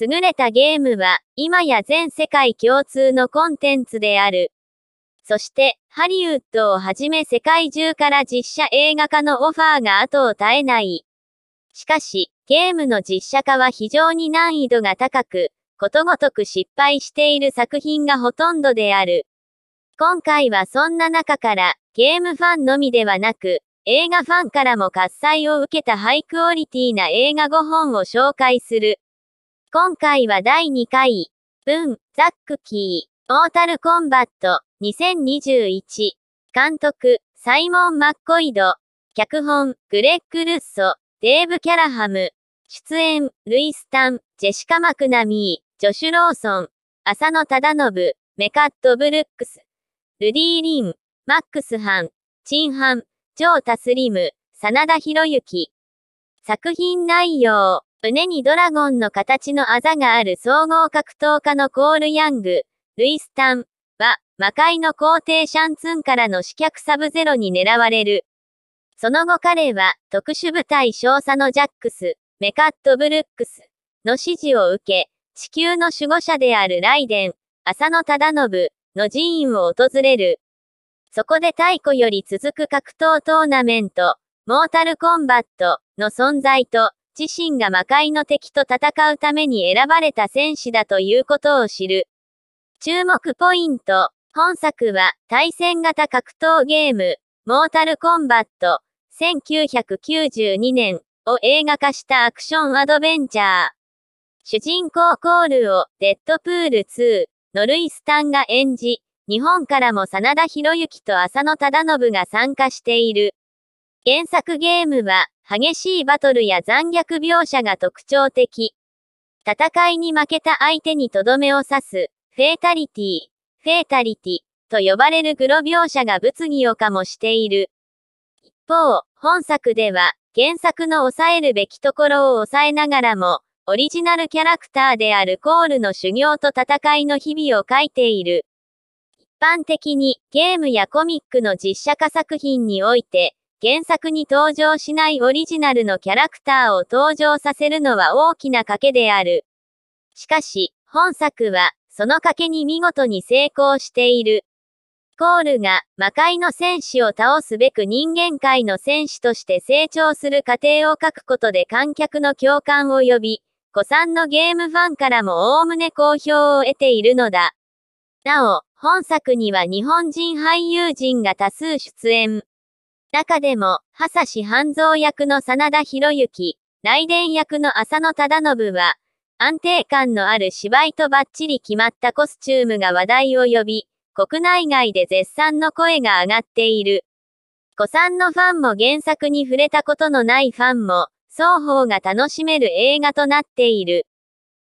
優れたゲームは、今や全世界共通のコンテンツである。そして、ハリウッドをはじめ世界中から実写映画化のオファーが後を絶えない。しかし、ゲームの実写化は非常に難易度が高く、ことごとく失敗している作品がほとんどである。今回はそんな中から、ゲームファンのみではなく、映画ファンからも喝采を受けたハイクオリティな映画5本を紹介する。今回は第2回、文、ザックキー、オータルコンバット、2021、監督、サイモン・マッコイド、脚本、グレッグ・ルッソ、デーブ・キャラハム、出演、ルイ・スタン、ジェシカ・マクナミー、ジョシュ・ローソン、浅野忠信、メカット・ブルックス、ルディ・リン、マックス・ハン、チン・ハン、ジョー・タスリム、真田博之。作品内容胸にドラゴンの形のあざがある総合格闘家のコール・ヤング、ルイスタンは、魔界の皇帝シャンツンからの死客サブゼロに狙われる。その後彼は、特殊部隊少佐のジャックス、メカット・ブルックスの指示を受け、地球の守護者であるライデン、浅野忠信の寺院を訪れる。そこで太古より続く格闘トーナメント、モータルコンバットの存在と自身が魔界の敵と戦うために選ばれた戦士だということを知る。注目ポイント。本作は、対戦型格闘ゲーム、モータルコンバット、1992年を映画化したアクションアドベンチャー。主人公コールを、デッドプール2、のルイスタンが演じ、日本からも真田広之と浅野忠信が参加している。原作ゲームは、激しいバトルや残虐描写が特徴的。戦いに負けた相手にとどめを刺す、フェータリティ、フェータリティ、と呼ばれるグロ描写が物議を醸している。一方、本作では、原作の抑えるべきところを抑えながらも、オリジナルキャラクターであるコールの修行と戦いの日々を書いている。一般的に、ゲームやコミックの実写化作品において、原作に登場しないオリジナルのキャラクターを登場させるのは大きな賭けである。しかし、本作は、その賭けに見事に成功している。コールが魔界の戦士を倒すべく人間界の戦士として成長する過程を書くことで観客の共感を呼び、古参のゲームファンからも概ね好評を得ているのだ。なお、本作には日本人俳優陣が多数出演。中でも、ハサシ半蔵役の真田広之、雷電役の浅野忠信は、安定感のある芝居とバッチリ決まったコスチュームが話題を呼び、国内外で絶賛の声が上がっている。古参のファンも原作に触れたことのないファンも、双方が楽しめる映画となっている。